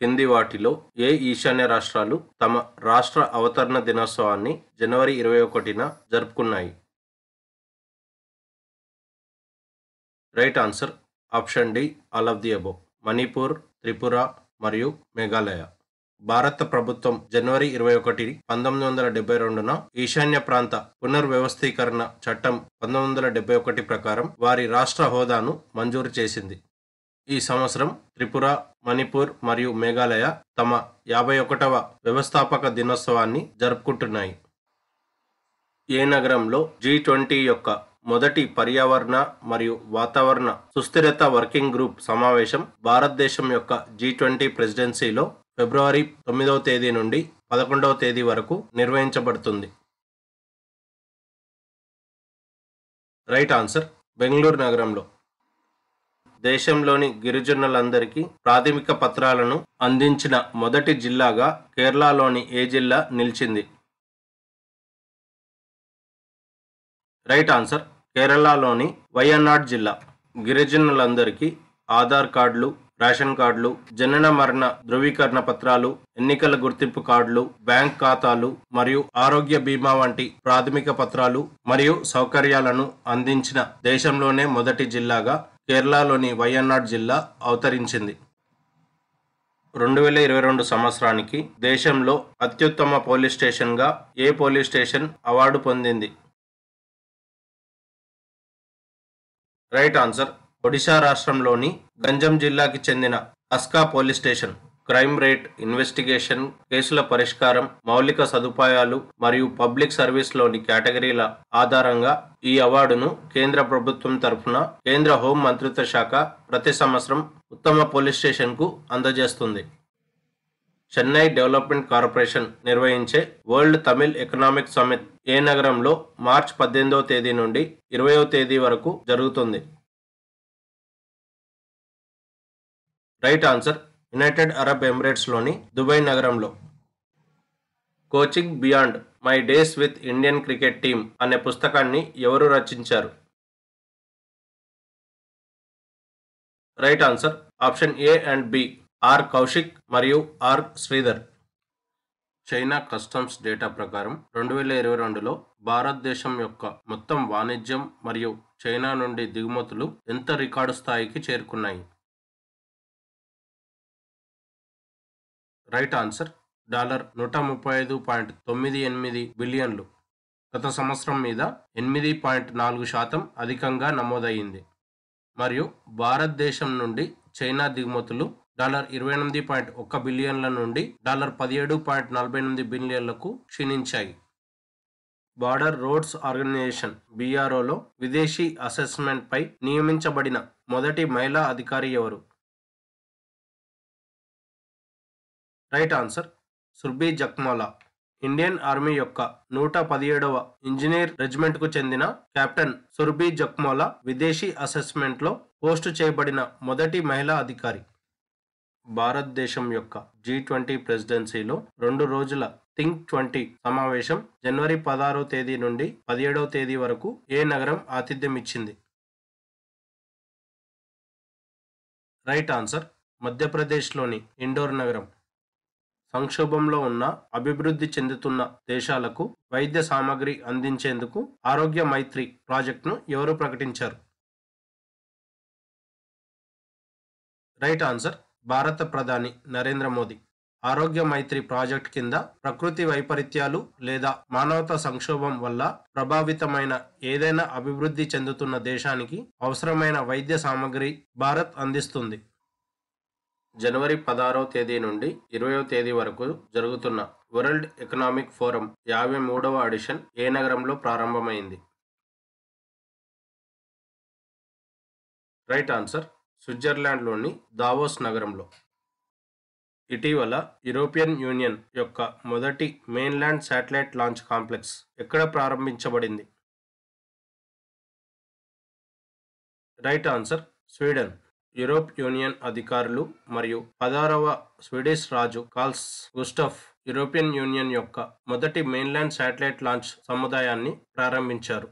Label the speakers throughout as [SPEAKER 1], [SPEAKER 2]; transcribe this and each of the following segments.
[SPEAKER 1] కింది వాటిలో ఏ ఈశాన్య రాష్ట్రాలు తమ రాష్ట్ర అవతరణ దినోత్సవాన్ని జనవరి ఇరవై ఒకటిన జరుపుకున్నాయి right answer option D all of the above Manipur Tripura మరియు మేఘాలయ భారత ప్రభుత్వం జనవరి ఇరవై ఒకటి పంతొమ్మిది వందల డెబ్బై రెండున ఈశాన్య ప్రాంత పునర్వ్యవస్థీకరణ చట్టం పంతొమ్మిది వందల డెబ్బై ఒకటి ప్రకారం వారి రాష్ట్ర హోదాను మంజూరు చేసింది ఈ సంవత్సరం త్రిపుర మణిపూర్ మరియు మేఘాలయ తమ యాభై ఒకటవ వ్యవస్థాపక దినోత్సవాన్ని జరుపుకుంటున్నాయి ఏ నగరంలో జీ ట్వంటీ యొక్క మొదటి పర్యావరణ మరియు వాతావరణ సుస్థిరత వర్కింగ్ గ్రూప్ సమావేశం భారతదేశం యొక్క జీ ట్వంటీ ప్రెసిడెన్సీలో ఫిబ్రవరి తొమ్మిదవ తేదీ నుండి పదకొండవ తేదీ వరకు నిర్వహించబడుతుంది రైట్ ఆన్సర్ బెంగళూరు నగరంలో దేశంలోని గిరిజనులందరికీ ప్రాథమిక పత్రాలను అందించిన మొదటి జిల్లాగా కేరళలోని ఏ జిల్లా నిలిచింది రైట్ ఆన్సర్ కేరళలోని వయనాడ్ జిల్లా గిరిజనులందరికీ ఆధార్ కార్డులు రేషన్ కార్డులు జనన మరణ ధృవీకరణ పత్రాలు ఎన్నికల గుర్తింపు కార్డులు బ్యాంక్ ఖాతాలు మరియు ఆరోగ్య బీమా వంటి ప్రాథమిక పత్రాలు మరియు సౌకర్యాలను అందించిన దేశంలోనే మొదటి జిల్లాగా కేరళలోని వైఎన్ఆర్ జిల్లా అవతరించింది రెండు వేల ఇరవై రెండు సంవత్సరానికి దేశంలో అత్యుత్తమ పోలీస్ స్టేషన్గా ఏ పోలీస్ స్టేషన్ అవార్డు పొందింది రైట్ ఆన్సర్ ఒడిశా రాష్ట్రంలోని గంజం జిల్లాకి చెందిన Aska police station crime rate investigation కేసుల పరిష్కారం మౌలిక సదుపాయాలు మరియు పబ్లిక్ సర్వీస్లోని కేటగిరీల ఆధారంగా ఈ అవార్డును కేంద్ర ప్రభుత్వం తరఫున కేంద్ర హోం మంత్రిత్వ శాఖ ప్రతి సంవత్సరం ఉత్తమ పోలీస్ స్టేషన్కు అందజేస్తుంది చెన్నై డెవలప్మెంట్ కార్పొరేషన్ నిర్వహించే వరల్డ్ తమిళ్ ఎకనామిక్ సమిట్ ఏ నగరంలో మార్చ్ పద్దెనిమిదవ తేదీ నుండి ఇరవయో తేదీ వరకు జరుగుతుంది రైట్ ఆన్సర్ యునైటెడ్ అరబ్ ఎమిరేట్స్లోని దుబాయ్ నగరంలో coaching beyond my days with Indian cricket team అనే పుస్తకాన్ని ఎవరు రచించారు right answer option A and B R Kaushik మరియు R Sridhar China customs data ప్రకారం రెండు వేల ఇరవై రెండులో భారతదేశం యొక్క మొత్తం వాణిజ్యం మరియు చైనా నుండి దిగుమతులు ఎంత రికార్డు స్థాయికి చేరుకున్నాయి రైట్ ఆన్సర్ డాలర్ నూట ముప్పై ఐదు పాయింట్ తొమ్మిది ఎనిమిది బిలియన్లు గత సంవత్సరం మీద ఎనిమిది పాయింట్ నాలుగు శాతం అధికంగా నమోదయ్యింది మరియు భారతదేశం నుండి చైనా దిగుమతులు డాలర్ ఇరవై ఎనిమిది పాయింట్ ఒక్క బిలియన్ల నుండి డాలర్ పదిహేడు పాయింట్ నలభై ఎనిమిది బిలియన్లకు క్షీణించాయి బార్డర్ రోడ్స్ ఆర్గనైజేషన్ బీఆర్ఓలో విదేశీ అసెస్మెంట్పై నియమించబడిన మొదటి మహిళా అధికారి ఎవరు right answer Surbhi Jakhmola Indian army యొక్క నూట పదిహేడవ ఇంజనీర్ రెజిమెంట్ కు చెందిన కెప్టెన్ సుర్బీ జక్మోలా విదేశీ అసెస్మెంట్ లో పోస్టు చేయబడిన మొదటి మహిళా అధికారి భారతదేశం యొక్క జీ ట్వంటీ ప్రెసిడెన్సీలో రెండు రోజుల థింక్ ట్వంటీ సమావేశం జనవరి పదహారో తేదీ నుండి పదిహేడవ తేదీ వరకు ఏ నగరం ఆతిథ్యం ఇచ్చింది రైట్ ఆన్సర్ మధ్యప్రదేశ్లోని ఇండోర్ నగరం సంక్షోభంలో ఉన్న అభివృద్ధి చెందుతున్న దేశాలకు వైద్య సామాగ్రి అందించేందుకు ఆరోగ్య మైత్రి ప్రాజెక్టును ఎవరు ప్రకటించారు రైట్ ఆన్సర్ భారత ప్రధాని నరేంద్ర మోదీ ఆరోగ్య మైత్రి ప్రాజెక్ట్ కింద ప్రకృతి వైపరీత్యాలు లేదా మానవతా సంక్షోభం వల్ల ప్రభావితమైన ఏదైనా అభివృద్ధి చెందుతున్న దేశానికి అవసరమైన వైద్య సామాగ్రి భారత్ అందిస్తుంది జనవరి పదహారవ తేదీ నుండి ఇరవయవ తేదీ వరకు జరుగుతున్న వరల్డ్ ఎకనామిక్ ఫోరం యాభై మూడవ ఆడిషన్ ఏ నగరంలో ప్రారంభమైంది రైట్ ఆన్సర్ స్విట్జర్లాండ్లోని దావోస్ నగరంలో ఇటీవల యూరోపియన్ యూనియన్ యొక్క మొదటి మెయిన్లాండ్ శాటిలైట్ లాంచ్ కాంప్లెక్స్ ఎక్కడ ప్రారంభించబడింది right answer Sweden Europe union అధికారులు మరియు పదహారవ స్వీడిష్ రాజు కాల్స్ గుస్టఫ్ యూరోపియన్ యూనియన్ యొక్క మొదటి మెయిన్లాండ్ శాటిలైట్ లాంచ్ సముదాయాన్ని ప్రారంభించారు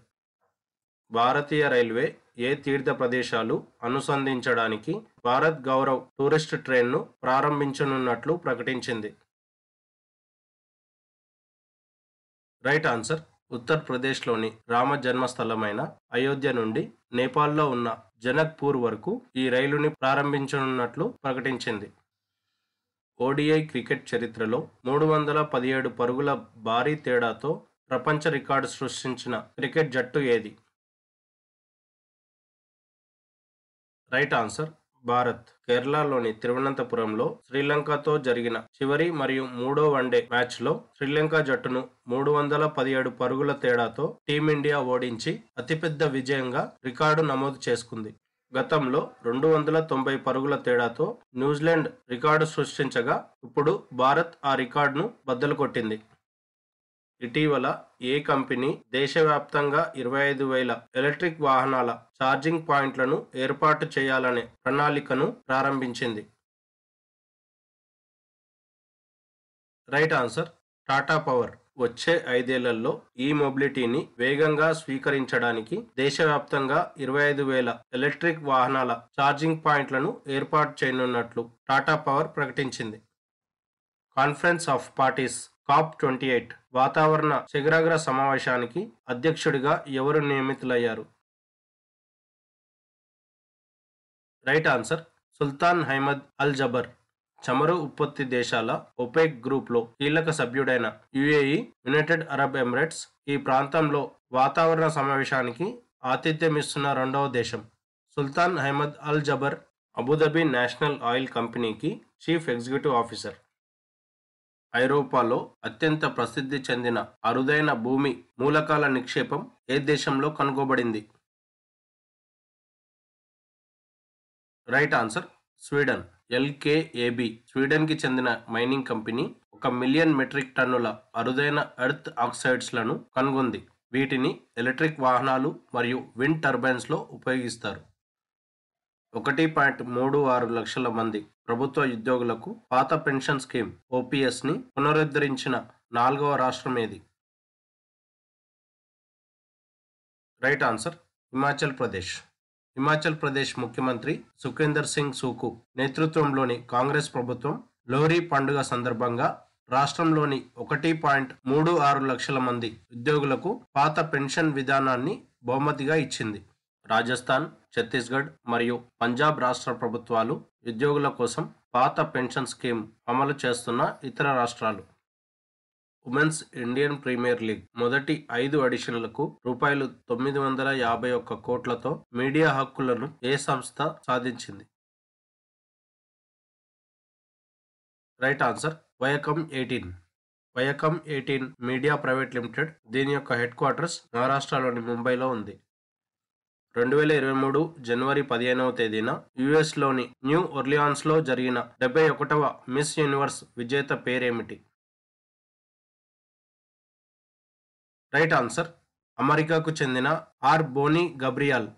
[SPEAKER 1] భారతీయ రైల్వే ఏ తీర్థ ప్రదేశాలు అనుసంధించడానికి భారత్ గౌరవ్ టూరిస్ట్ ట్రైన్ను ప్రారంభించనున్నట్లు ప్రకటించింది రైట్ ఆన్సర్ ఉత్తరప్రదేశ్లోని రామ జన్మస్థలమైన అయోధ్య నుండి నేపాల్లో ఉన్న జనక్పూర్ వరకు ఈ రైలుని ప్రారంభించనున్నట్లు ప్రకటించింది ఓడిఐ క్రికెట్ చరిత్రలో మూడు వందల పదిహేడు పరుగుల భారీ తేడాతో ప్రపంచ రికార్డు సృష్టించిన క్రికెట్ జట్టు ఏది రైట్ ఆన్సర్ భారత్ కేరళలోని తిరువనంతపురంలో శ్రీలంకతో జరిగిన చివరి మరియు మూడో వన్డే మ్యాచ్లో శ్రీలంక జట్టును మూడు వందల పదిహేడు పరుగుల తేడాతో టీమిండియా ఓడించి అతిపెద్ద విజయంగా రికార్డు నమోదు చేసుకుంది గతంలో రెండు వందల తొంభై పరుగుల తేడాతో న్యూజిలాండ్ రికార్డు సృష్టించగా ఇప్పుడు భారత్ ఆ రికార్డును బద్దలు కొట్టింది ఇటీవల ఏ కంపెనీ దేశవ్యాప్తంగా ఇరవై ఐదు వేల ఎలక్ట్రిక్ వాహనాల ఛార్జింగ్ పాయింట్లను ఏర్పాటు చేయాలనే ప్రణాళికను ప్రారంభించింది రైట్ ఆన్సర్ టాటా పవర్ వచ్చే ఐదేళ్లలో ఈ మొబిలిటీని వేగంగా స్వీకరించడానికి దేశవ్యాప్తంగా ఇరవై ఐదు వేల ఎలక్ట్రిక్ వాహనాల ఛార్జింగ్ పాయింట్లను ఏర్పాటు చేయనున్నట్లు టాటా పవర్ ప్రకటించింది conference of parties COP twenty eight వాతావరణ శిఖరాగ్ర సమావేశానికి అధ్యక్షుడిగా ఎవరు నియమితులయ్యారు right answer Sultan Ahmed Al Jaber చమురు ఉత్పత్తి దేశాల ఒపెక్ గ్రూప్లో కీలక సభ్యుడైన యుఏఈ యునైటెడ్ అరబ్ ఎమిరేట్స్ ఈ ప్రాంతంలో వాతావరణ సమావేశానికి ఆతిథ్యమిస్తున్న రెండవ దేశం Sultan Ahmed Al Jaber Abu Dhabi national oil కంపెనీకి చీఫ్ ఎగ్జిక్యూటివ్ ఆఫీసర్ ఐరోపాలో అత్యంత ప్రసిద్ధి చెందిన అరుదైన భూమి మూలకాల నిక్షేపం ఏ దేశంలో కనుగొబడింది రైట్ ఆన్సర్ స్వీడన్ ఎల్కేఏబి స్వీడన్కి చెందిన మైనింగ్ కంపెనీ ఒక మిలియన్ మెట్రిక్ టన్నుల అరుదైన ఎర్త్ ఆక్సైడ్స్లను కనుగొంది వీటిని ఎలక్ట్రిక్ వాహనాలు మరియు విండ్ టర్బైన్స్లో ఉపయోగిస్తారు ఒకటి పాయింట్ మూడు ఆరు లక్షల మంది ప్రభుత్వ ఉద్యోగులకు పాత పెన్షన్ స్కీమ్ ఓపీఎస్ని పునరుద్ధరించిన నాలుగవ రాష్ట్రం ఏది రైట్ ఆన్సర్ హిమాచల్ ప్రదేశ్ హిమాచల్ ప్రదేశ్ ముఖ్యమంత్రి సుఖేందర్ సింగ్ సూకు నేతృత్వంలోని కాంగ్రెస్ ప్రభుత్వం లోరీ పండుగ సందర్భంగా రాష్ట్రంలోని ఒకటి పాయింట్ మూడు ఆరు లక్షల మంది ఉద్యోగులకు పాత పెన్షన్ విధానాన్ని బహుమతిగా ఇచ్చింది రాజస్థాన్ ఛత్తీస్గఢ్ మరియు పంజాబ్ రాష్ట్ర ప్రభుత్వాలు ఉద్యోగుల కోసం పాత పెన్షన్ స్కీమ్ అమలు చేస్తున్న ఇతర రాష్ట్రాలు ఉమెన్స్ ఇండియన్ ప్రీమియర్ లీగ్ మొదటి ఐదు అడిషన్లకు రూపాయలు తొమ్మిది వందల యాభై ఒక్క కోట్లతో మీడియా హక్కులను ఏ సంస్థ సాధించింది right answer Viacom eighteen Viacom eighteen media private limited దీని యొక్క హెడ్ క్వార్టర్స్ మహారాష్ట్రలోని ముంబైలో ఉంది రెండు వేల ఇరవై మూడు జనవరి పదిహేనవ తేదీన యుఎస్లోని న్యూ ఒర్లియాన్స్లో జరిగిన డెబ్బై ఒకటవ మిస్ యూనివర్స్ విజేత పేరేమిటి రైట్ ఆన్సర్ అమెరికాకు చెందిన ఆర్ బోనీ గబ్రియాల్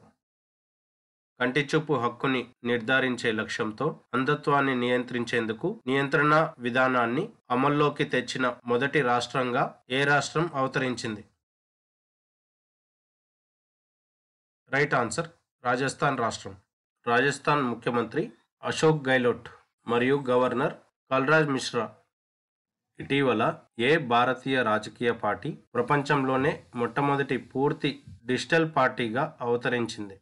[SPEAKER 1] కంటి చూపు హక్కుని నిర్ధారించే లక్ష్యంతో అంధత్వాన్ని నియంత్రించేందుకు నియంత్రణ విధానాన్ని అమల్లోకి తెచ్చిన మొదటి రాష్ట్రంగా ఏ రాష్ట్రం అవతరించింది రైట్ ఆన్సర్ రాజస్థాన్ రాష్ట్రం రాజస్థాన్ ముఖ్యమంత్రి అశోక్ గెహ్లోట్ మరియు గవర్నర్ కల్రాజ్ మిశ్రా ఇటీవల ఏ భారతీయ రాజకీయ పార్టీ ప్రపంచంలోనే మొట్టమొదటి పూర్తి డిజిటల్ పార్టీగా అవతరించింది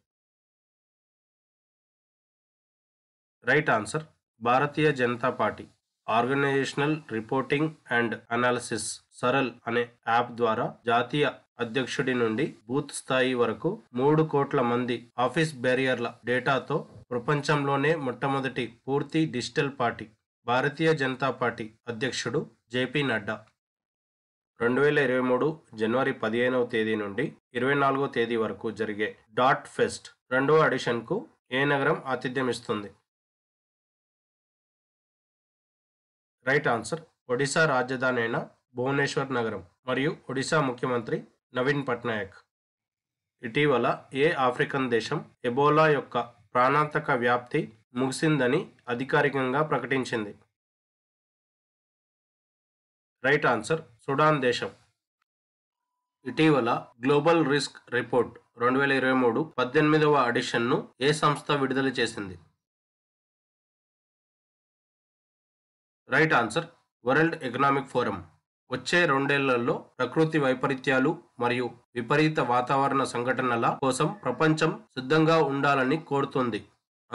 [SPEAKER 1] right answer Bharatiya Janata party organisational reporting and analysis Saral అనే యాప్ ద్వారా జాతీయ అధ్యక్షుడి నుండి బూత్ స్థాయి వరకు మూడు కోట్ల మంది ఆఫీస్ బ్యారియర్ల డేటాతో ప్రపంచంలోనే మొట్టమొదటి పూర్తి digital party Bharatiya Janata party అధ్యక్షుడు జేపీ నడ్డా రెండు వేల ఇరవై మూడు జనవరి పదిహేనవ తేదీ నుండి ఇరవై నాలుగో తేదీ వరకు జరిగే డాట్ ఫెస్ట్ రెండవ అడిషన్కు ఏ నగరం ఆతిథ్యం ఇస్తుంది రైట్ ఆన్సర్ ఒడిశా రాజధాని అయిన భువనేశ్వర్ నగరం మరియు ఒడిశా ముఖ్యమంత్రి నవీన్ పట్నాయక్ ఇటీవల ఏ ఆఫ్రికన్ దేశం ఎబోలా యొక్క ప్రాణాంతక వ్యాప్తి ముగిసిందని అధికారికంగా ప్రకటించింది రైట్ ఆన్సర్ సుడాన్ దేశం ఇటీవల గ్లోబల్ రిస్క్ రిపోర్ట్ రెండు వేల ఇరవై మూడు పద్దెనిమిదవ అడిషన్ను ఏ సంస్థ విడుదల చేసింది right answer world economic forum వచ్చే రెండేళ్లలో ప్రకృతి వైపరీత్యాలు మరియు విపరీత వాతావరణ సంఘటనల కోసం ప్రపంచం సిద్ధంగా ఉండాలని కోరుతుంది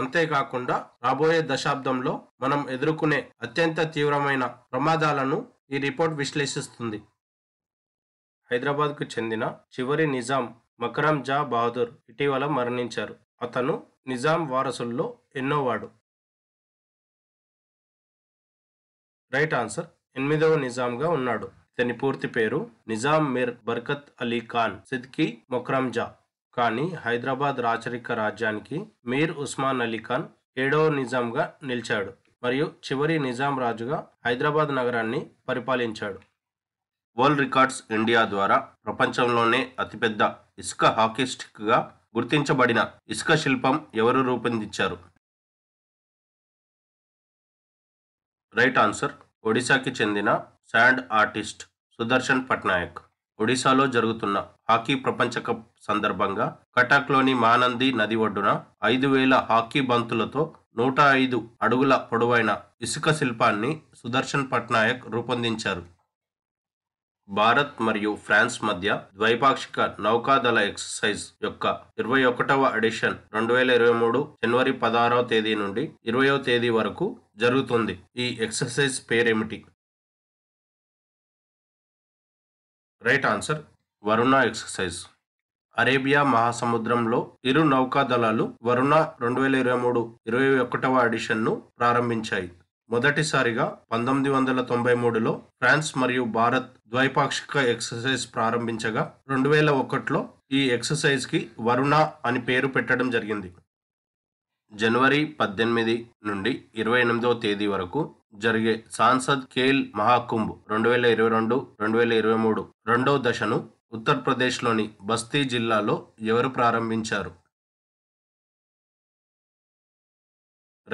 [SPEAKER 1] అంతేకాకుండా రాబోయే దశాబ్దంలో మనం ఎదుర్కొనే అత్యంత తీవ్రమైన ప్రమాదాలను ఈ రిపోర్ట్ విశ్లేషిస్తుంది హైదరాబాద్కు చెందిన చివరి నిజాం మకరం జా బహదూర్ ఇటీవల మరణించారు అతను నిజాం వారసుల్లో ఎన్నోవాడు రైట్ ఆన్సర్ ఎనిమిదవ నిజాంగా ఉన్నాడు ఇతని పూర్తి పేరు నిజాం మిర్ బర్కత్ అలీ ఖాన్ సిద్కి మొక్రంజా కానీ హైదరాబాద్ రాచరిక రాజ్యానికి మీర్ ఉస్మాన్ అలీ ఖాన్ ఏడవ నిజాంగా నిలిచాడు మరియు చివరి నిజాం రాజుగా హైదరాబాద్ నగరాన్ని పరిపాలించాడు వరల్డ్ రికార్డ్స్ ఇండియా ద్వారా ప్రపంచంలోనే అతిపెద్ద ఇసుక హాకీ స్టిక్గా గుర్తించబడిన ఇసుక శిల్పం ఎవరు రూపొందించారు రైట్ ఆన్సర్ ఒడిశాకి చెందిన శాండ్ ఆర్టిస్ట్ సుదర్శన్ పట్నాయక్ ఒడిశాలో జరుగుతున్న హాకీ ప్రపంచ కప్ సందర్భంగా కటాక్లోని మానంది నది ఒడ్డున ఐదు వేల హాకీ బంతులతో నూట ఐదు అడుగుల పొడవైన ఇసుక శిల్పాన్ని సుదర్శన్ పట్నాయక్ రూపొందించారు భారత్ మరియు ఫ్రాన్స్ మధ్య ద్వైపాక్షిక నౌకాదళ ఎక్సర్సైజ్ యొక్క ఇరవై ఒకటవ అడిషన్ రెండు వేల ఇరవై మూడు జనవరి పదహారవ తేదీ నుండి ఇరవయో తేదీ వరకు జరుగుతుంది ఈ ఎక్సర్సైజ్ పేరేమిటి right answer Varuna exercise Arabia మహాసముద్రంలో ఇరు నౌకాదళాలు వరుణ రెండు వేల ఇరవై మూడు ఇరవై ఒకటవ అడిషన్ను ప్రారంభించాయి మొదటిసారిగా పంతొమ్మిది వందల తొంభై మూడులో ఫ్రాన్స్ మరియు భారత్ ద్వైపాక్షిక ఎక్సర్సైజ్ ప్రారంభించగా రెండు వేల ఒకటిలో ఈ ఎక్సర్సైజ్కి వరుణ అని పేరు పెట్టడం జరిగింది జనవరి పద్దెనిమిది నుండి ఇరవై ఎనిమిదవ తేదీ వరకు జరిగే సాంసద్ ఖేల్ మహాకుంభ్ రెండు వేల ఇరవై రెండు రెండు వేల ఇరవై మూడు రెండవ దశను ఉత్తరప్రదేశ్లోని బస్తీ జిల్లాలో ఎవరు ప్రారంభించారు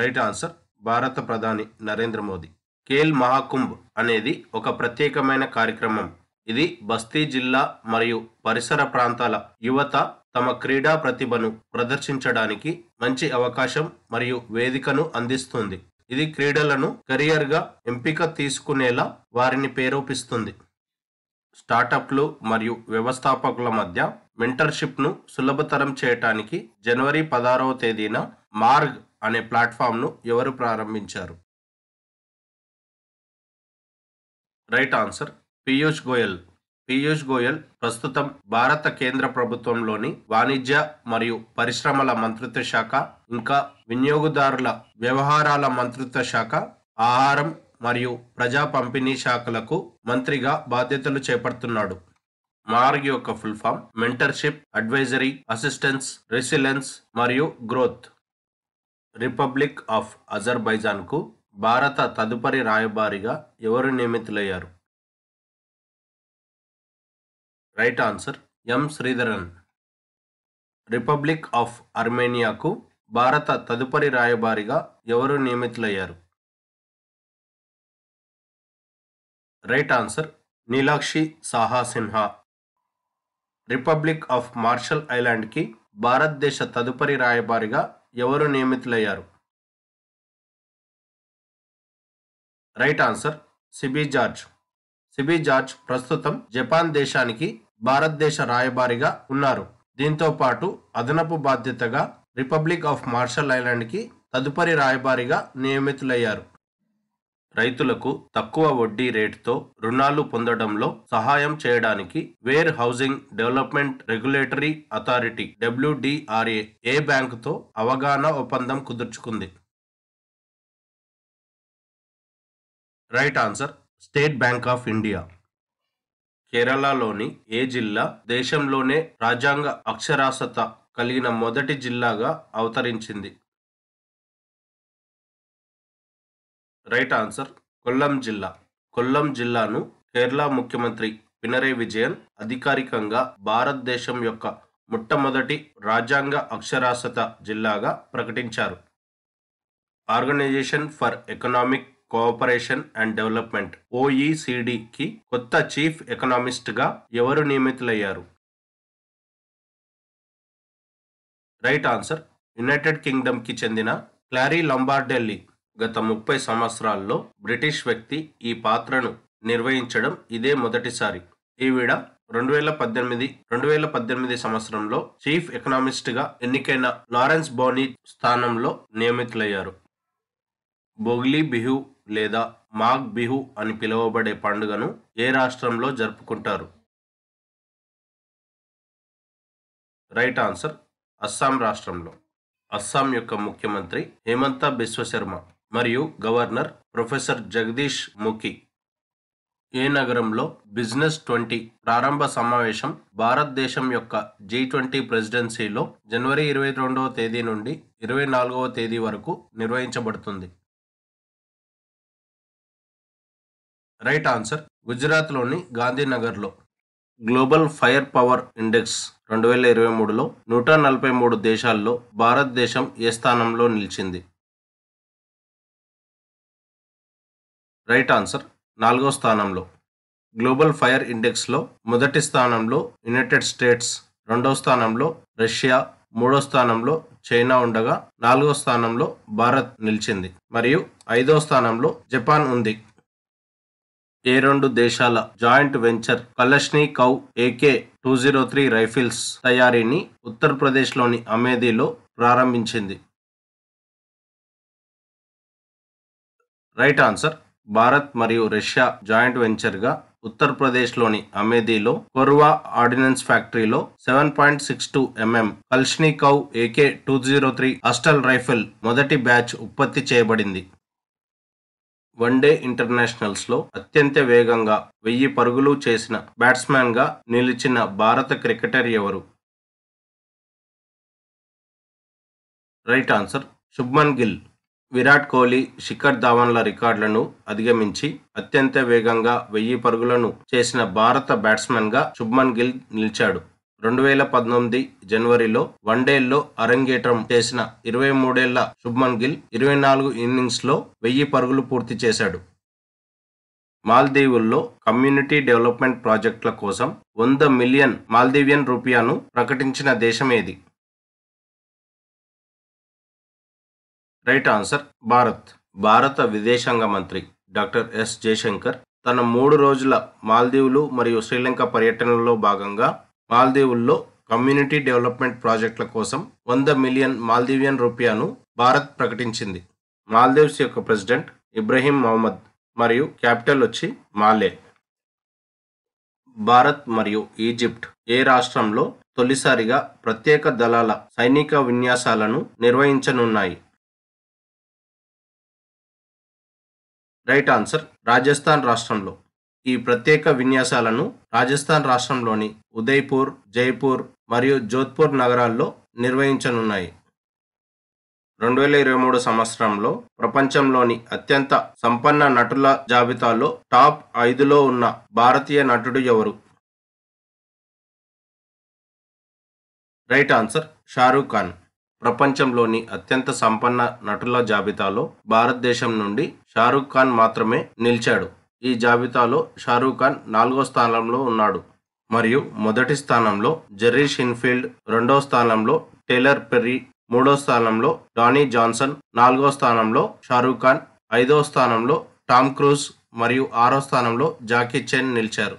[SPEAKER 1] రైట్ ఆన్సర్ భారత ప్రధాని నరేంద్ర మోదీ కేల్ మహాకుంభ్ అనేది ఒక ప్రత్యేకమైన కార్యక్రమం ఇది బస్తీ జిల్లా మరియు పరిసర ప్రాంతాల యువత తమ క్రీడా ప్రతిభను ప్రదర్శించడానికి మంచి అవకాశం మరియు వేదికను అందిస్తుంది ఇది క్రీడలను కెరియర్గా ఎంపిక తీసుకునేలా వారిని పేరూపిస్తుంది స్టార్టప్లు మరియు వ్యవస్థాపకుల మధ్య మెంటర్షిప్ను సులభతరం చేయటానికి జనవరి పదహారవ తేదీన మార్గ్ అనే ప్లాట్ఫామ్ను ఎవరు ప్రారంభించారు రైట్ ఆన్సర్ పీయూష్ గోయల్ పీయూష్ గోయల్ ప్రస్తుతం భారత కేంద్ర ప్రభుత్వంలోని వాణిజ్య మరియు పరిశ్రమల మంత్రిత్వ శాఖ ఇంకా వినియోగదారుల వ్యవహారాల మంత్రిత్వ శాఖ ఆహారం మరియు ప్రజా పంపిణీ శాఖలకు మంత్రిగా బాధ్యతలు చేపడుతున్నాడు మార్గ్ యొక్క full form mentorship advisory assistance resilience మరియు గ్రోత్ రిపబ్లిక్ ఆఫ్ అజర్బైజాన్కు భారత తదుపరి రాయబారిగా ఎవరు నియమితులయ్యారు right answer M Sridharan republic of అర్మేనియాకు భారత తదుపరి రాయబారిగా ఎవరు నియమితులయ్యారు right answer Neelakshi Saha Sinha republic of Marshall ఐలాండ్కి భారతదేశ తదుపరి రాయబారిగా ఎవరు నియమితులయ్యారు right answer Sibi George Sibi George ప్రస్తుతం జపాన్ దేశానికి భారతదేశ రాయబారిగా ఉన్నారు దీంతో పాటు అదనపు బాధ్యతగా రిపబ్లిక్ ఆఫ్ మార్షల్ ఐలాండ్కి తదుపరి రాయబారిగా నియమితులయ్యారు రైతులకు తక్కువ వడ్డీ రేటుతో రుణాలు పొందడంలో సహాయం చేయడానికి warehousing development regulatory authority WDRA ఏ బ్యాంకుతో అవగాహన ఒప్పందం కుదుర్చుకుంది right answer state bank of India కేరళలోని ఏ జిల్లా దేశంలోనే రాజ్యాంగ అక్షరాస్యత కలిగిన మొదటి జిల్లాగా అవతరించింది రైట్ ఆన్సర్ కొల్లం జిల్లా కొల్లం జిల్లాను కేరళ ముఖ్యమంత్రి పినరై విజయన్ అధికారికంగా భారతదేశం యొక్క మొట్టమొదటి రాజ్యాంగ అక్షరాస్యత జిల్లాగా ప్రకటించారు organisation for economic cooperation and development ఓఈసిడికి కొత్త చీఫ్ ఎకనామిస్ట్గా ఎవరు నియమితులయ్యారు రైట్ ఆన్సర్ యునైటెడ్ కింగ్డమ్కి చెందిన క్లారీ లంబార్డెల్లీ గత ముప్పై సంవత్సరాల్లో బ్రిటిష్ వ్యక్తి ఈ పాత్రను నిర్వహించడం ఇదే మొదటిసారి ఈవిడ రెండు వేల పద్దెనిమిది రెండు వేల పద్దెనిమిది సంవత్సరంలో చీఫ్ ఎకనామిస్ట్గా ఎన్నికైన లారెన్స్ బోనీ స్థానంలో నియమితులయ్యారు బొగ్లీ బిహు లేదా మాగ్ బిహు అని పిలువబడే పండుగను ఏ రాష్ట్రంలో జరుపుకుంటారు రైట్ ఆన్సర్ అస్సాం రాష్ట్రంలో అస్సాం యొక్క ముఖ్యమంత్రి హేమంత బిశ్వశర్మ మరియు గవర్నర్ ప్రొఫెసర్ జగదీష్ ముఖి ఏ నగరంలో బిజినెస్ ట్వంటీ ప్రారంభ సమావేశం భారతదేశం యొక్క జీ ట్వంటీ ప్రెసిడెన్సీలో జనవరి ఇరవై రెండవ తేదీ నుండి ఇరవై నాలుగవ తేదీ వరకు నిర్వహించబడుతుంది రైట్ ఆన్సర్ గుజరాత్లోని గాంధీనగర్లో గ్లోబల్ ఫైర్ పవర్ ఇండెక్స్ రెండు వేల ఇరవై మూడులో నూట నలభై మూడు దేశాల్లో భారతదేశం ఏ స్థానంలో నిలిచింది రైట్ ఆన్సర్ నాలుగో స్థానంలో గ్లోబల్ ఫైర్ ఇండెక్స్లో మొదటి స్థానంలో యునైటెడ్ స్టేట్స్ రెండో స్థానంలో రష్యా మూడో స్థానంలో చైనా ఉండగా నాలుగో స్థానంలో భారత్ నిలిచింది మరియు ఐదో స్థానంలో జపాన్ ఉంది ఏ రెండు దేశాల joint venture Kalashnikov AK two zero three rifles తయారీని ఉత్తరప్రదేశ్లోని అమేధీలో ప్రారంభించింది రైట్ ఆన్సర్ భారత్ మరియు రష్యా జాయింట్ వెంచర్గా ఉత్తరప్రదేశ్లోని అమేధీలో కొర్వా ఆర్డినెన్స్ ఫ్యాక్టరీలో seven point six two MM Kalashnikov AK two zero three అస్టల్ రైఫిల్ మొదటి బ్యాచ్ ఉత్పత్తి చేయబడింది వన్డే ఇంటర్నేషనల్స్లో అత్యంత వేగంగా వెయ్యి పరుగులు చేసిన బ్యాట్స్మెన్గా నిలిచిన భారత క్రికెటర్ ఎవరు రైట్ ఆన్సర్ శుభ్మన్ గిల్ విరాట్ కోహ్లీ శిఖర్ ధావన్ల రికార్డులను అధిగమించి అత్యంత వేగంగా వెయ్యి పరుగులను చేసిన భారత బ్యాట్స్మెన్గా శుభ్మన్ గిల్ నిలిచాడు రెండు వేల పద్దెనిమిది జనవరిలో వన్డేల్లో అరంగేట్రం చేసిన ఇరవై మూడేళ్ల శుభ్మన్ గిల్ ఇరవై నాలుగు ఇన్నింగ్స్లో వెయ్యి పరుగులు పూర్తి చేశాడు మాల్దీవుల్లో కమ్యూనిటీ డెవలప్మెంట్ ప్రాజెక్టుల కోసం వంద మిలియన్ మాల్దీవియన్ రూపాయను ప్రకటించిన దేశం ఏది రైట్ ఆన్సర్ భారత్ భారత విదేశాంగ మంత్రి డాక్టర్ ఎస్ జయశంకర్ తన మూడు రోజుల మాల్దీవులు మరియు శ్రీలంక పర్యటనలో భాగంగా మాల్దీవుల్లో కమ్యూనిటీ డెవలప్మెంట్ ప్రాజెక్టుల కోసం వంద మిలియన్ మాల్దీవియన్ రూపాయను భారత్ ప్రకటించింది మాల్దీవ్స్ యొక్క ప్రెసిడెంట్ ఇబ్రహీం మహమ్మద్ మరియు క్యాపిటల్ వచ్చి మాలే భారత్ మరియు ఈజిప్ట్ ఏ రాష్ట్రంలో తొలిసారిగా ప్రత్యేక దళాల సైనిక విన్యాసాలను నిర్వహించనున్నాయి రైట్ ఆన్సర్ రాజస్థాన్ రాష్ట్రంలో ఈ ప్రత్యేక విన్యాసాలను రాజస్థాన్ రాష్ట్రంలోని ఉదయ్పూర్ జైపూర్ మరియు జోధ్పూర్ నగరాల్లో నిర్వహించనున్నాయి రెండు వేల ఇరవై మూడు సంవత్సరంలో ప్రపంచంలోని అత్యంత సంపన్న నటుల జాబితాలో టాప్ ఐదులో ఉన్న భారతీయ నటుడు ఎవరు రైట్ ఆన్సర్ షారూఖ్ ఖాన్ ప్రపంచంలోని అత్యంత సంపన్న నటుల జాబితాలో భారతదేశం నుండి షారూఖ్ ఖాన్ మాత్రమే నిలిచాడు ఈ జాబితాలో షారూఖ్ ఖాన్ నాలుగో స్థానంలో ఉన్నాడు మరియు మొదటి స్థానంలో జెర్రీ షిన్ఫీల్డ్ రెండో స్థానంలో టేలర్ పెర్రీ మూడో స్థానంలో డానీ జాన్సన్ నాలుగో స్థానంలో షారూఖ్ ఖాన్ ఐదో స్థానంలో టామ్ క్రూజ్ మరియు ఆరో స్థానంలో జాకీ చెన్ నిలిచారు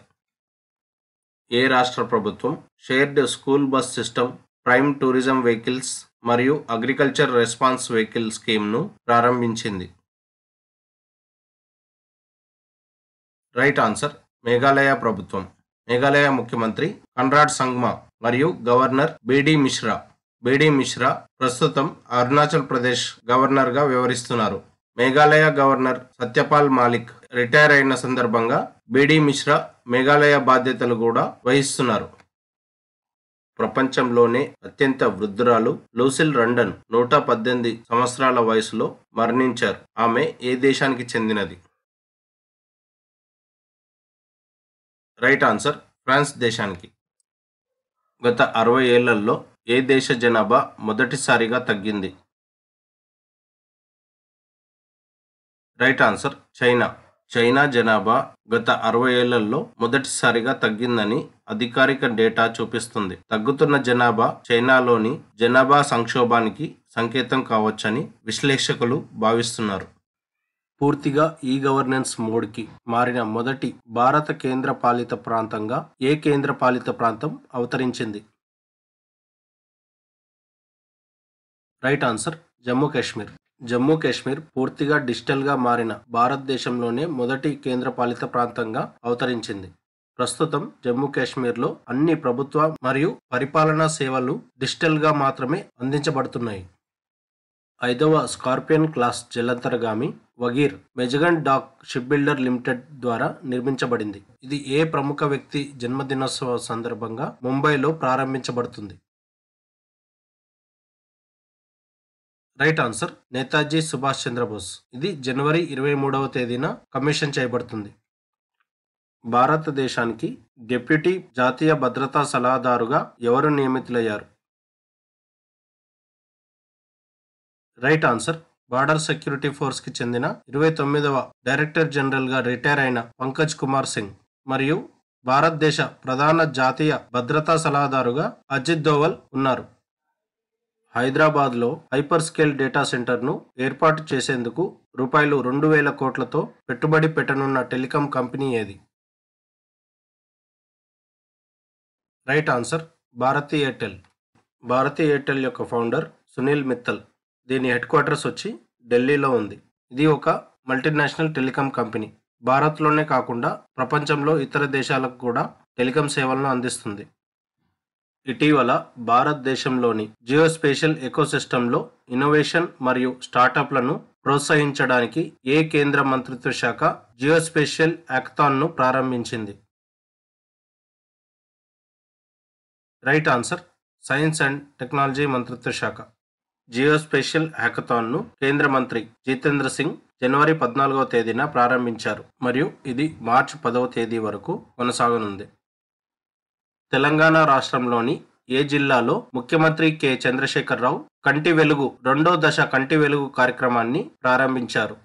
[SPEAKER 1] ఏ రాష్ట్ర ప్రభుత్వం shared school bus system prime tourism vehicles మరియు అగ్రికల్చర్ రెస్పాన్స్ వెహికల్ స్కీమ్ను ప్రారంభించింది రైట్ ఆన్సర్ మేఘాలయ ప్రభుత్వం మేఘాలయ ముఖ్యమంత్రి కన్రాడ్ సంగ్మా మరియు governor BD Mishra BD Mishra ప్రస్తుతం అరుణాచల్ ప్రదేశ్ గవర్నర్గా వ్యవహరిస్తున్నారు మేఘాలయ గవర్నర్ సత్యపాల్ మాలిక్ రిటైర్ అయిన సందర్భంగా బిడి మిశ్రా మేఘాలయ బాధ్యతలు కూడా వహిస్తున్నారు ప్రపంచంలోనే అత్యంత వృద్ధురాలు లూసిల్ రండన్ నూట పద్దెనిమిది సంవత్సరాల వయసులో మరణించారు ఆమె ఏ దేశానికి చెందినది రైట్ ఆన్సర్ ఫ్రాన్స్ దేశానికి గత అరవై ఏళ్లలో ఏ దేశ జనాభా మొదటిసారిగా తగ్గింది రైట్ ఆన్సర్ చైనా చైనా జనాభా గత అరవై ఏళ్లలో మొదటిసారిగా తగ్గిందని అధికారిక డేటా చూపిస్తుంది తగ్గుతున్న జనాభా చైనాలోని జనాభా సంక్షోభానికి సంకేతం కావచ్చని విశ్లేషకులు భావిస్తున్నారు పూర్తిగా ఈ గవర్నెన్స్ మోడ్కి మారిన మొదటి భారత కేంద్ర పాలిత ప్రాంతంగా ఏ కేంద్ర పాలిత ప్రాంతం అవతరించింది రైట్ ఆన్సర్ జమ్మూ కాశ్మీర్ జమ్మూ కాశ్మీర్ పూర్తిగా డిజిటల్గా మారిన భారతదేశంలోనే మొదటి కేంద్రపాలిత ప్రాంతంగా అవతరించింది ప్రస్తుతం జమ్మూ కాశ్మీర్లో అన్ని ప్రభుత్వ మరియు పరిపాలనా సేవలు డిజిటల్గా మాత్రమే అందించబడుతున్నాయి ఐదవ స్కార్పియన్ క్లాస్ జలంతరగామి Vagir Mazagon dock ship builder limited ద్వారా నిర్మించబడింది ఇది ఏ ప్రముఖ వ్యక్తి జన్మదినోత్సవ సందర్భంగా ముంబైలో ప్రారంభించబడుతుంది రైట్ ఆన్సర్ నేతాజీ సుభాష్ చంద్రబోస్ ఇది జనవరి ఇరవై మూడవ తేదీన కమిషన్ చేయబడుతుంది భారతదేశానికి డిప్యూటీ జాతీయ భద్రతా సలహాదారుగా ఎవరు నియమితులయ్యారు రైట్ ఆన్సర్ బార్డర్ సెక్యూరిటీ ఫోర్స్కి చెందిన ఇరవై తొమ్మిదవ డైరెక్టర్ జనరల్గా రిటైర్ అయిన పంకజ్ కుమార్ సింగ్ మరియు భారతదేశ ప్రధాన జాతీయ భద్రతా సలహాదారుగా అజిత్ దోవల్ ఉన్నారు హైదరాబాద్లో హైపర్ స్కేల్ డేటా సెంటర్ను ఏర్పాటు చేసేందుకు రూపాయలు రెండు వేల కోట్లతో పెట్టుబడి పెట్టనున్న టెలికాం కంపెనీ ఏది రైట్ ఆన్సర్ భారతీ ఎయిర్టెల్ భారతీ ఎయిర్టెల్ యొక్క ఫౌండర్ సునీల్ మిత్తల్ దీని హెడ్ క్వార్టర్స్ వచ్చి ఢిల్లీలో ఉంది ఇది ఒక మల్టీనేషనల్ టెలికాం కంపెనీ భారత్లోనే కాకుండా ప్రపంచంలో ఇతర దేశాలకు కూడా టెలికాం సేవలను అందిస్తుంది ఇటీవల భారతదేశంలోని జియోస్పేషల్ ఎకోసిస్టంలో ఇన్నోవేషన్ మరియు స్టార్టప్లను ప్రోత్సహించడానికి ఏ కేంద్ర మంత్రిత్వ శాఖ జియోస్పేషియల్ యాక్థాన్ను ప్రారంభించింది right answer science and technology మంత్రిత్వ శాఖ జియోస్పేషియల్ హ్యాకథాన్ను కేంద్ర మంత్రి జితేంద్ర సింగ్ జనవరి పద్నాలుగవ తేదీన ప్రారంభించారు మరియు ఇది మార్చి పదవ తేదీ వరకు కొనసాగనుంది తెలంగాణ రాష్ట్రంలోని ఏ జిల్లాలో ముఖ్యమంత్రి కె చంద్రశేఖరరావు కంటి వెలుగు రెండో దశ కంటి వెలుగు కార్యక్రమాన్ని ప్రారంభించారు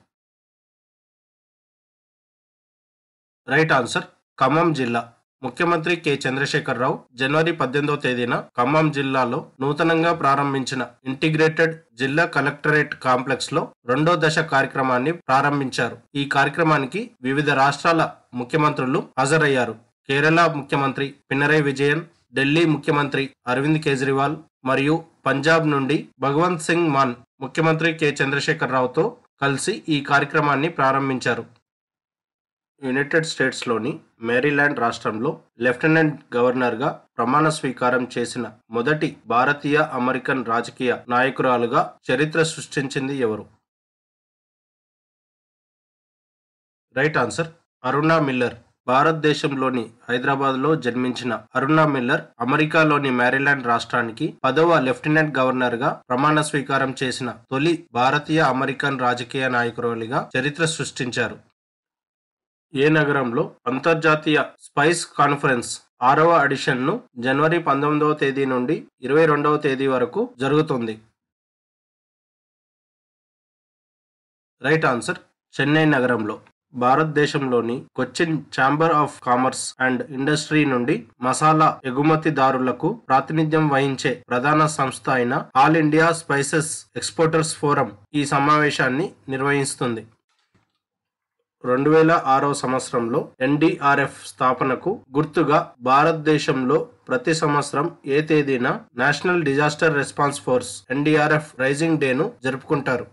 [SPEAKER 1] రైట్ ఆన్సర్ ఖమ్మం జిల్లా ముఖ్యమంత్రి కె చంద్రశేఖరరావు జనవరి పద్దెనిమిదవ తేదీన ఖమ్మం జిల్లాలో నూతనంగా ప్రారంభించిన ఇంటిగ్రేటెడ్ జిల్లా కలెక్టరేట్ కాంప్లెక్స్ లో రెండో దశ కార్యక్రమాన్ని ప్రారంభించారు ఈ కార్యక్రమానికి వివిధ రాష్ట్రాల ముఖ్యమంత్రులు హాజరయ్యారు కేరళ ముఖ్యమంత్రి పినరై విజయన్ ఢిల్లీ ముఖ్యమంత్రి అరవింద్ కేజ్రీవాల్ మరియు పంజాబ్ నుండి భగవంత్ సింగ్ మాన్ ముఖ్యమంత్రి కె చంద్రశేఖర్ రావుతో కలిసి ఈ కార్యక్రమాన్ని ప్రారంభించారు యునైటెడ్ స్టేట్స్లోని మేరీల్యాండ్ రాష్ట్రంలో లెఫ్టినెంట్ గవర్నర్గా ప్రమాణ స్వీకారం చేసిన మొదటి భారతీయ అమెరికన్ రాజకీయ నాయకురాలుగా చరిత్ర సృష్టించింది ఎవరు రైట్ ఆన్సర్ అరుణా మిల్లర్ భారతదేశంలోని హైదరాబాద్లో జన్మించిన అరుణ మిల్లర్ అమెరికాలోని మ్యారీలాండ్ రాష్ట్రానికి పదవ లెఫ్టినెంట్ గవర్నర్గా ప్రమాణ స్వీకారం చేసిన తొలి భారతీయ అమెరికన్ రాజకీయ నాయకురాలిగా చరిత్ర సృష్టించారు ఏ నగరంలో అంతర్జాతీయ స్పైస్ కాన్ఫరెన్స్ ఆరవ అడిషన్ను జనవరి పంతొమ్మిదవ తేదీ నుండి ఇరవై రెండవ తేదీ వరకు జరుగుతుంది రైట్ ఆన్సర్ చెన్నై నగరంలో భారతదేశంలోని Cochin chamber of commerce and industry నుండి మసాలా ఎగుమతిదారులకు ప్రాతినిధ్యం వహించే ప్రధాన సంస్థ అయిన all India spices exporters forum ఈ సమావేశాన్ని నిర్వహిస్తుంది రెండు వేల ఆరో సంవత్సరంలో ఎన్డీఆర్ఎఫ్ స్థాపనకు గుర్తుగా భారతదేశంలో ప్రతి సంవత్సరం ఏ తేదీన national disaster response force NDRF raising డేను జరుపుకుంటారు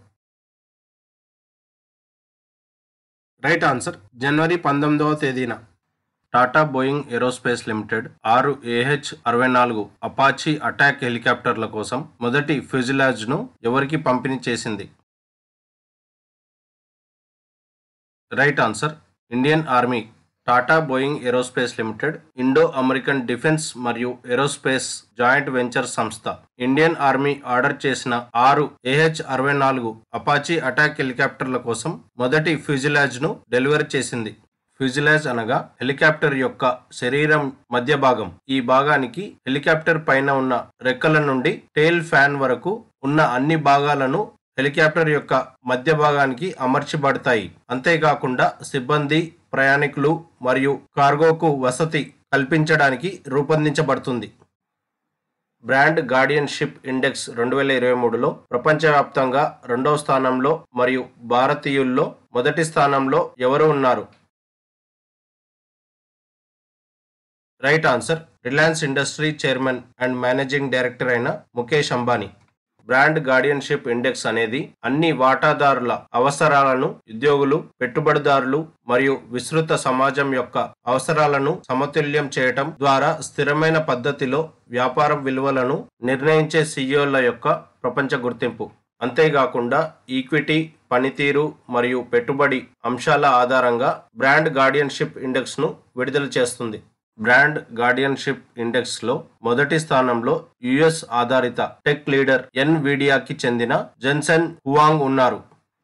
[SPEAKER 1] రైట్ ఆన్సర్ జనవరి పంతొమ్మిదవ తేదీన టాటా బోయింగ్ ఏరోస్పేస్ లిమిటెడ్ ఆరు ఏహెచ్ అరవై నాలుగు అపాచీ అటాక్ హెలికాప్టర్ల కోసం మొదటి ఫ్యూజిలాజ్ను ఎవరికి పంపిణీ చేసింది right answer Indian army Tata Boeing aerospace limited Indo American defence మరియు ఏరోస్పేస్ జాయింట్ వెంచర్ సంస్థ ఇండియన్ ఆర్మీ ఆర్డర్ చేసిన ఆరు ఏహెచ్ అరవై నాలుగు అపాచీ అటాక్ హెలికాప్టర్ల కోసం మొదటి ఫ్యూజిలాజ్ను డెలివరీ చేసింది ఫ్యూజిలాజ్ అనగా హెలికాప్టర్ యొక్క శరీరం మధ్య భాగం ఈ భాగానికి హెలికాప్టర్ పైన ఉన్న రెక్కల నుండి టెయిల్ ఫ్యాన్ వరకు ఉన్న అన్ని భాగాలను హెలికాప్టర్ యొక్క మధ్య భాగానికి అమర్చబడతాయి అంతేకాకుండా సిబ్బంది ప్రయాణికులు మరియు కార్గోకు వసతి కల్పించడానికి రూపొందించబడుతుంది బ్రాండ్ గార్డియన్షిప్ ఇండెక్స్ రెండు వేల ఇరవై మూడులో ప్రపంచవ్యాప్తంగా రెండవ స్థానంలో మరియు భారతీయుల్లో మొదటి స్థానంలో ఎవరు ఉన్నారు right answer Reliance industry chairman and managing director అయిన Mukesh Ambani brand guardianship index అనేది అన్ని వాటాదారుల అవసరాలను ఉద్యోగులు పెట్టుబడిదారులు మరియు విస్తృత సమాజం యొక్క అవసరాలను సమతుల్యం చేయటం ద్వారా స్థిరమైన పద్ధతిలో వ్యాపార విలువలను నిర్ణయించే సీఈఓల యొక్క ప్రపంచ గుర్తింపు అంతేకాకుండా ఈక్విటీ పనితీరు మరియు పెట్టుబడి అంశాల ఆధారంగా బ్రాండ్ గార్డియన్షిప్ ఇండెక్స్ను విడుదల చేస్తుంది బ్రాండ్ గార్డియన్షిప్ ఇండెక్స్ లో మొదటి స్థానంలో యుఎస్ ఆధారిత టెక్ లీడర్ ఎన్ వీడియాకి చెందిన జెన్సెన్ హువాంగ్ ఉన్నారు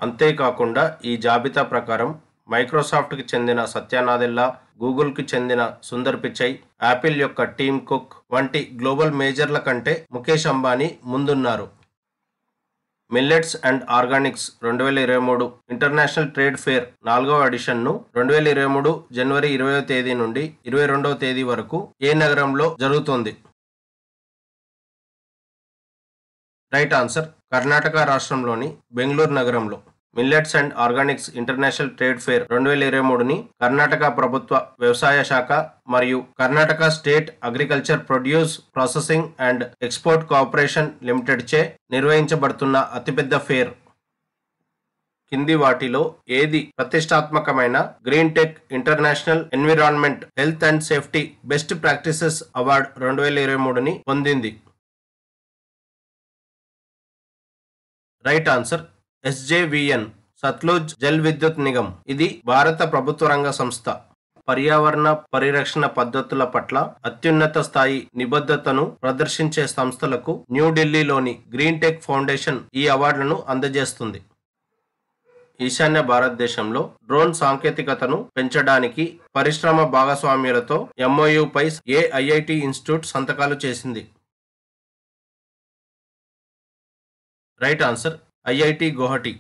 [SPEAKER 1] అంతేకాకుండా ఈ జాబితా ప్రకారం మైక్రోసాఫ్ట్కి చెందిన సత్యానాదెల్లా గూగుల్కి చెందిన సుందర్ పిచ్చై యాపిల్ యొక్క టీమ్ కుక్ వంటి గ్లోబల్ మేజర్ల కంటే ముఖేష్ అంబానీ ముందున్నారు మిల్లెట్స్ అండ్ ఆర్గానిక్స్ రెండు వేల ఇరవై మూడు ఇంటర్నేషనల్ ట్రేడ్ ఫేర్ నాలుగవ ఎడిషన్ను రెండు వేల ఇరవై మూడు జనవరి ఇరవై తేదీ నుండి ఇరవై రెండవ తేదీ వరకు ఏ నగరంలో జరుగుతుంది రైట్ ఆన్సర్ కర్ణాటక రాష్ట్రంలోని బెంగళూరు నగరంలో millets and organics international trade fair రెండు వేల ఇరవై మూడుని కర్ణాటక ప్రభుత్వ వ్యవసాయ శాఖ మరియు Karnataka state agriculture produce processing and export corporation limited చే నిర్వహించబడుతున్న అతిపెద్ద ఫేర్ కింది వాటిలో ఏది ప్రతిష్టాత్మకమైన green tech international environment health and safety best practices award రెండు వేల ఇరవై మూడుని పొందింది right answer SJVN Satluj Jal Vidyut Nigam ఇది భారత ప్రభుత్వ రంగ సంస్థ పర్యావరణ పరిరక్షణ పద్ధతుల పట్ల అత్యున్నత స్థాయి నిబద్ధతను ప్రదర్శించే సంస్థలకు న్యూఢిల్లీలోని గ్రీన్ టెక్ ఫౌండేషన్ ఈ అవార్డులను అందజేస్తుంది ఈశాన్య భారతదేశంలో డ్రోన్ సాంకేతికతను పెంచడానికి పరిశ్రమ భాగస్వామ్యులతో ఎంఓయూపై ఏఐఐటి ఇన్స్టిట్యూట్ సంతకాలు చేసింది right answer IIT Guwahati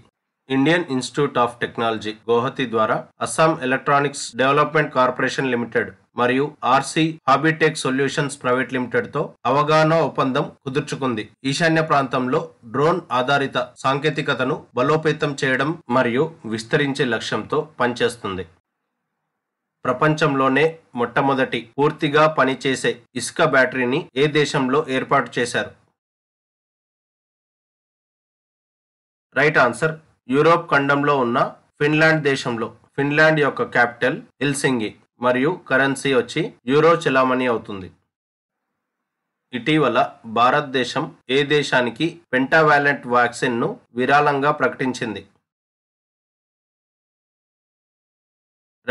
[SPEAKER 1] Indian institute of technology Guwahati ద్వారా Assam electronics development corporation limited మరియు RC Habitech solutions private limited తో అవగాహన ఒప్పందం కుదుర్చుకుంది ఈశాన్య ప్రాంతంలో డ్రోన్ ఆధారిత సాంకేతికతను బలోపేతం చేయడం మరియు విస్తరించే లక్ష్యంతో పనిచేస్తుంది ప్రపంచంలోనే మొట్టమొదటి పూర్తిగా పనిచేసే ఇసుక బ్యాటరీని ఏ దేశంలో ఏర్పాటు చేశారు రైట్ ఆన్సర్ యూరోప్ ఖండంలో ఉన్న ఫిన్లాండ్ దేశంలో ఫిన్లాండ్ యొక్క క్యాపిటల్ ఎల్సింగి మరియు కరెన్సీ వచ్చి యూరో చెలామణి అవుతుంది ఇటీవల భారతదేశం ఏ దేశానికి పెంటావాలెంట్ వ్యాక్సిన్ను విరాళంగా ప్రకటించింది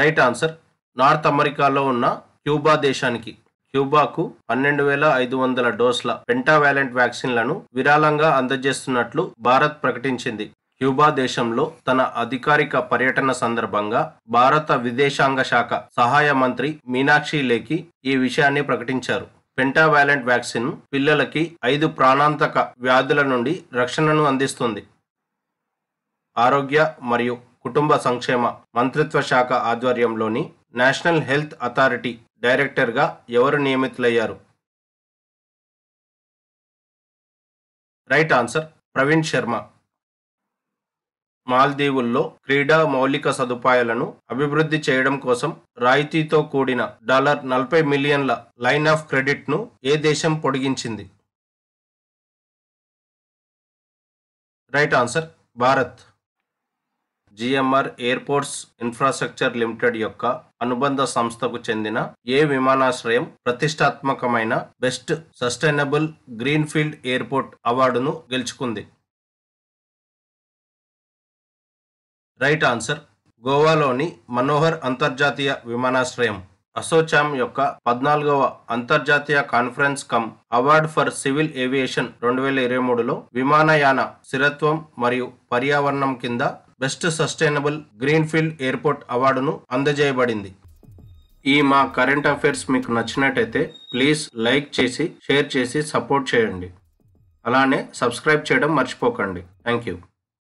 [SPEAKER 1] రైట్ ఆన్సర్ నార్త్ అమెరికాలో ఉన్న క్యూబా దేశానికి క్యూబాకు పన్నెండు వేల ఐదు వందల డోస్ల పెంటావాలెంట్ వ్యాక్సిన్లను విరాళంగా అందజేస్తున్నట్లు భారత్ ప్రకటించింది క్యూబా దేశంలో తన అధికారిక పర్యటన సందర్భంగా భారత విదేశాంగ శాఖ సహాయ మంత్రి మీనాక్షి లేఖి ఈ విషయాన్ని ప్రకటించారు పెంటావాలెంట్ వ్యాక్సిన్ పిల్లలకి ఐదు ప్రాణాంతక వ్యాధుల నుండి రక్షణను అందిస్తుంది ఆరోగ్య మరియు కుటుంబ సంక్షేమ మంత్రిత్వ శాఖ ఆధ్వర్యంలోని నేషనల్ హెల్త్ అథారిటీ డైరెక్టర్గా ఎవరు నియమితులయ్యారు రైట్ ఆన్సర్ ప్రవీణ్ శర్మ మాల్దీవుల్లో క్రీడా మౌలిక సదుపాయాలను అభివృద్ధి చేయడం కోసం రాయితీతో కూడిన డాలర్ నలభై మిలియన్ల లైన్ ఆఫ్ క్రెడిట్ను ఏ దేశం పొడిగించింది right answer Bharat GMR airports infrastructure limited యొక్క అనుబంధ సంస్థకు చెందిన ఏ విమానాశ్రయం ప్రతిష్టాత్మకమైన బెస్ట్ సస్టైనబుల్ గ్రీన్ఫీల్డ్ ఎయిర్పోర్ట్ అవార్డును గెలుచుకుంది రైట్ ఆన్సర్ గోవాలోని మనోహర్ అంతర్జాతీయ విమానాశ్రయం అసోచామ్ యొక్క పద్నాలుగవ అంతర్జాతీయ conference cum award for civil aviation రెండు వేల ఇరవై మూడులో విమానయాన స్థిరత్వం మరియు పర్యావరణం కింద బెస్ట్ సస్టైనబుల్ గ్రీన్ఫీల్డ్ ఎయిర్పోర్ట్ అవార్డును అందజేయబడింది ఈ మా కరెంట్ అఫైర్స్ మీకు నచ్చినట్టయితే ప్లీజ్ లైక్ చేసి షేర్ చేసి సపోర్ట్ చేయండి అలానే సబ్స్క్రైబ్ చేయడం మర్చిపోకండి థ్యాంక్ యూ